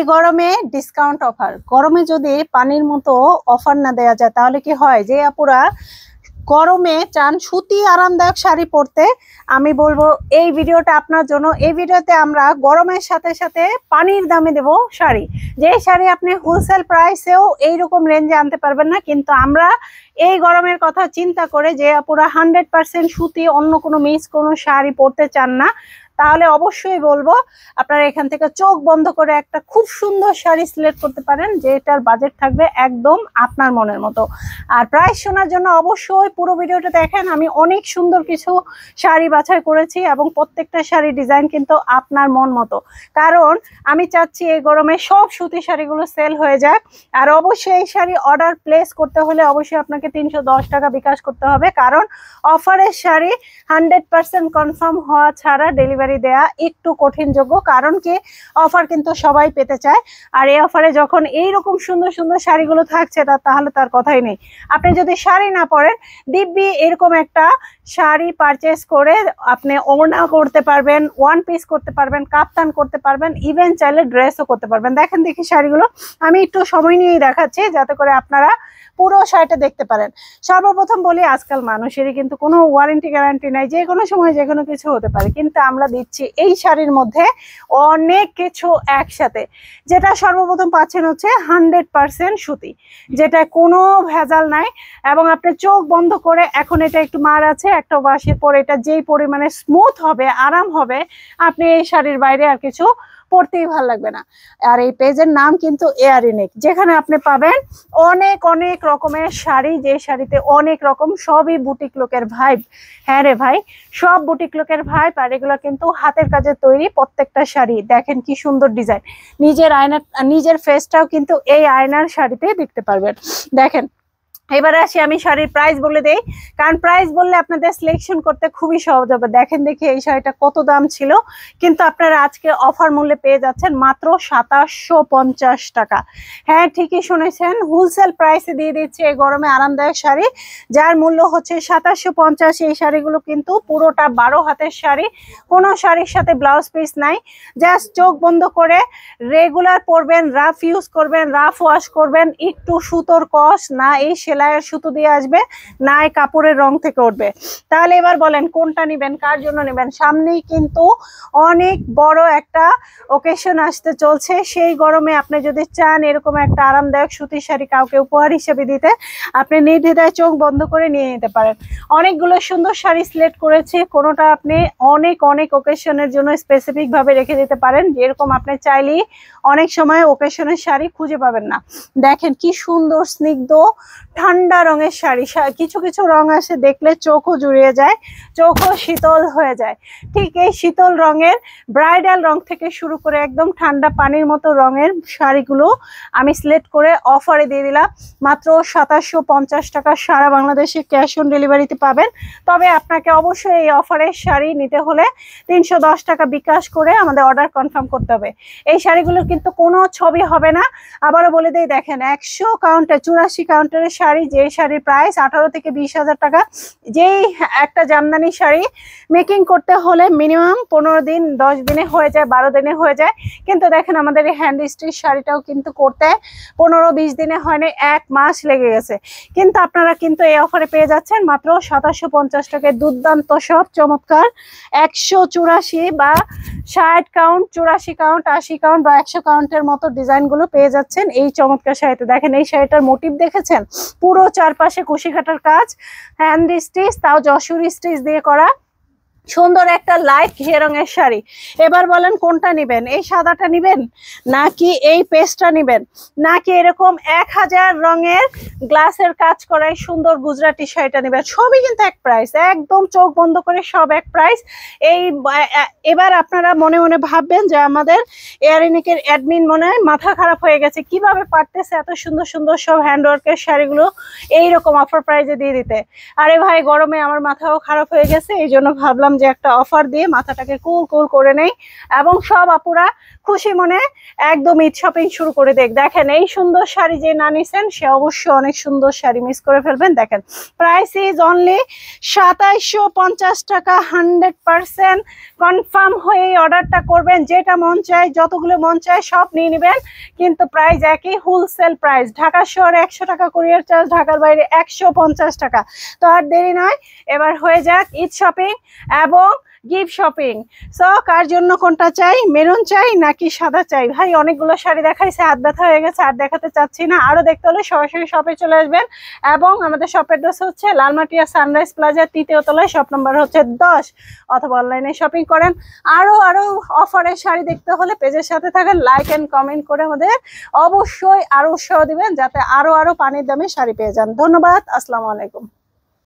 এই গরমে discount offer গরমে যদি পানির মতো অফার না দেওয়া যায় তাহলে কি হয় যে আপুরা গরমে চান সুতি আরামদায়ক শাড়ি পরতে আমি বলবো এই ভিডিওটা আপনার জন্য এই ভিডিওতে আমরা গরমের সাথে সাথে পানির দামে দেব শাড়ি যে শাড়ি আপনি হোলসেল প্রাইসেও এইরকম রেঞ্জে আনতে পারবেন না কিন্তু আমরা এই গরমের কথা চিন্তা করে যে আপুরা হান্ড্রেড পারসেন্ট সুতি অন্য কোনো মিস কোনো শাড়ি পরতে চান না তাহলে অবশ্যই বলবো আপনারা এখান থেকে চোখ বন্ধ করে একটা খুব সুন্দর শাড়ি সিলেক্ট করতে পারেন যেটার বাজেট থাকবে একদম আপনার মনের মতো আর প্রাইস শোনার জন্য অবশ্যই পুরো ভিডিওটা দেখেন আমি অনেক সুন্দর কিছু শাড়ি বাছাই করেছি এবং প্রত্যেকটা শাড়ি ডিজাইন কিন্তু আপনার মন মতো কারণ আমি চাচ্ছি এই গরমে সব সুতি শাড়িগুলো সেল হয়ে যায় আর অবশ্যই এই শাড়ি অর্ডার প্লেস করতে হলে অবশ্যই আপনাকে তিনশো টাকা বিকাশ করতে হবে কারণ অফারের শাড়ি হান্ড্রেড কনফার্ম হওয়া ছাড়া ডেলিভারি ডেলিভারি দেয়া একটু কঠিন যোগ্য কারণ কি অফার কিন্তু সবাই পেতে চায় আর এই অফারে যখন এই রকম সুন্দর সুন্দর শাড়িগুলো থাকছে তা তাহলে তার কথাই নেই আপনি যদি শাড়ি না পরেন দিব্যি এরকম একটা শাড়ি পারচেস করে আপনি ওনা করতে পারবেন ওয়ান পিস করতে পারবেন কাপ্তান করতে পারবেন ইভেন চাইলে ড্রেসও করতে পারবেন দেখেন দেখি শাড়িগুলো আমি একটু সময় নিয়েই দেখাচ্ছি যাতে করে আপনারা পুরো শাড়িটা দেখতে পারেন সর্বপ্রথম বলি আজকাল মানুষেরই কিন্তু কোনো ওয়ারেন্টি গ্যারান্টি নাই যে কোনো সময় যে কোনো কিছু হতে পারে কিন্তু আমরা দিচ্ছি এই শাড়ির মধ্যে অনেক কিছু একসাথে যেটা সর্বপ্রথম পাচ্ছেন হচ্ছে হান্ড্রেড পারসেন্ট সুতি যেটা কোনো ভেজাল নাই এবং আপনি চোখ বন্ধ করে এখন এটা একটু মার আছে একটা ওয়াশের পরে এটা যেই পরিমাণে স্মুথ হবে আরাম হবে আপনি এই শাড়ির বাইরে আর কিছু পড়তেই ভালো লাগবে না আর এই পেজের নাম কিন্তু এয়ারিনিক যেখানে আপনি পাবেন অনেক অনেক রকমের শাড়ি যে শাড়িতে অনেক রকম সবই বুটিক লোকের ভাইব হ্যাঁ রে ভাই সব বুটিক লোকের ভাইব আর এগুলো কিন্তু হাতের কাজে তৈরি প্রত্যেকটা শাড়ি দেখেন কি সুন্দর ডিজাইন নিজের আয়নার নিজের ফেসটাও কিন্তু এই আয়নার শাড়িতে দেখতে পারবেন দেখেন এবারে আসি আমি শাড়ির প্রাইস বলে দেই কারণ প্রাইস বললে আপনাদের সিলেকশন করতে খুবই সহজ হবে দেখেন দেখি এই শাড়িটা কত দাম ছিল কিন্তু আপনারা আজকে অফার মূল্যে পেয়ে যাচ্ছেন মাত্র সাতাশশো পঞ্চাশ টাকা হ্যাঁ ঠিকই শুনেছেন হোলসেল প্রাইসে দিয়ে দিচ্ছে এই গরমে আরামদায়ক শাড়ি যার মূল্য হচ্ছে সাতাশশো পঞ্চাশ এই শাড়িগুলো কিন্তু পুরোটা বারো হাতের শাড়ি কোনো শাড়ির সাথে ব্লাউজ পিস নাই জাস্ট চোখ বন্ধ করে রেগুলার পরবেন রাফ ইউজ করবেন রাফ ওয়াশ করবেন একটু সুতোর কস না এই সেলাইয়ের সুতো দিয়ে আসবে নাই কাপড়ের রং থেকে উঠবে তাহলে এবার বলেন কোনটা নেবেন কার জন্য নেবেন সামনেই কিন্তু অনেক বড় একটা ওকেশন আসতে চলছে সেই গরমে আপনি যদি চান এরকম একটা আরামদায়ক সুতির শাড়ি কাউকে উপহার হিসেবে দিতে আপনি নির্দ্বিধায় চোখ বন্ধ করে নিয়ে নিতে পারেন অনেকগুলো সুন্দর শাড়ি সিলেক্ট করেছি কোনোটা আপনি অনেক অনেক ওকেশনের জন্য স্পেসিফিকভাবে রেখে দিতে পারেন যেরকম আপনি চাইলেই অনেক সময় ওকেশনের শাড়ি খুঁজে পাবেন না দেখেন কি সুন্দর স্নিগ্ধ ঠান্ডা রঙের শাড়ি কিছু কিছু রং আসে দেখলে চোখও জুড়িয়ে যায় চোখও শীতল হয়ে যায় ঠিক এই শীতল রঙের ব্রাইডাল রং থেকে শুরু করে একদম ঠান্ডা পানির মতো রঙের শাড়িগুলো আমি সিলেক্ট করে অফারে দিয়ে দিলাম মাত্র সাতাশশো পঞ্চাশ টাকা সারা বাংলাদেশে ক্যাশ অন ডেলিভারিতে পাবেন তবে আপনাকে অবশ্যই এই অফারের শাড়ি নিতে হলে তিনশো টাকা বিকাশ করে আমাদের অর্ডার কনফার্ম করতে হবে এই শাড়িগুলোর কিন্তু কোনো ছবি হবে না আবারও বলে দিই দেখেন একশো কাউন্টার চুরাশি কাউন্টারের শাড়ি শাড়ি যে শাড়ির প্রাইস আঠারো থেকে বিশ হাজার টাকা যেই একটা জামদানি শাড়ি মেকিং করতে হলে মিনিমাম পনেরো দিন দশ দিনে হয়ে যায় বারো দিনে হয়ে যায় কিন্তু দেখেন আমাদের এই হ্যান্ড স্টিচ শাড়িটাও কিন্তু করতে পনেরো বিশ দিনে হয়নি এক মাস লেগে গেছে কিন্তু আপনারা কিন্তু এই অফারে পেয়ে যাচ্ছেন মাত্র সাতাশশো পঞ্চাশ টাকায় দুর্দান্ত সব চমৎকার একশো চুরাশি বা ষাট কাউন্ট চুরাশি কাউন্ট আশি কাউন্ট বা একশো কাউন্টের মতো ডিজাইনগুলো পেয়ে যাচ্ছেন এই চমৎকার শাড়িতে দেখেন এই শাড়িটার মোটিভ দেখেছেন পুরো চারপাশে কষিঘাটার কাজ হ্যান্ড স্টিচ তাও যশোর স্টিচ দিয়ে করা সুন্দর একটা লাইট ঘে রঙের শাড়ি এবার বলেন কোনটা নিবেন এই সাদাটা নিবেন নাকি এই পেস্টটা নিবেন নাকি এরকম এক হাজার রঙের গ্লাসের কাজ করায় সুন্দর গুজরাটি শাড়িটা নেবেন সবই কিন্তু এক প্রাইস একদম চোখ বন্ধ করে সব এক প্রাইস এই এবার আপনারা মনে মনে ভাববেন যে আমাদের এয়ারিনিকের অ্যাডমিন মনে হয় মাথা খারাপ হয়ে গেছে কিভাবে পারতেছে এত সুন্দর সুন্দর সব হ্যান্ডওয়ার্কের শাড়িগুলো এইরকম অফার প্রাইজে দিয়ে দিতে আরে ভাই গরমে আমার মাথাও খারাপ হয়ে গেছে এই জন্য ভাবলাম বললাম যে একটা অফার দিয়ে মাথাটাকে কুল কুল করে নেই এবং সব আপুরা খুশি মনে একদম ঈদ শপিং শুরু করে দেখ দেখেন এই সুন্দর শাড়ি যে না নিছেন সে অবশ্যই অনেক সুন্দর শাড়ি মিস করে ফেলবেন দেখেন প্রাইস ইজ অনলি সাতাইশো পঞ্চাশ টাকা হান্ড্রেড পারসেন্ট কনফার্ম হয়ে এই অর্ডারটা করবেন যেটা মন চায় যতগুলো মন চায় সব নিয়ে নেবেন কিন্তু প্রাইস একই হোলসেল প্রাইস ঢাকা শহরে একশো টাকা কুরিয়ার চার্জ ঢাকার বাইরে একশো টাকা তো আর দেরি নয় এবার হয়ে যাক ঈদ শপিং এবং গিফট শপিং সো কার জন্য কোনটা চাই মেরুন চাই নাকি সাদা চাই ভাই অনেকগুলো শাড়ি দেখাইছে হাত ব্যথা হয়ে গেছে আর দেখাতে চাচ্ছি না আরও দেখতে হলে সরাসরি শপে চলে আসবেন এবং আমাদের শপের ড্রেস হচ্ছে লালমাটিয়া সানরাইজ প্লাজার তৃতীয় তলায় শপ নম্বর হচ্ছে দশ অথবা অনলাইনে শপিং করেন আরও আরও অফারের শাড়ি দেখতে হলে পেজের সাথে থাকেন লাইক অ্যান্ড কমেন্ট করে আমাদের অবশ্যই আরও উৎসাহ দিবেন যাতে আরও আরও পানির দামে শাড়ি পেয়ে যান ধন্যবাদ আসসালামু আলাইকুম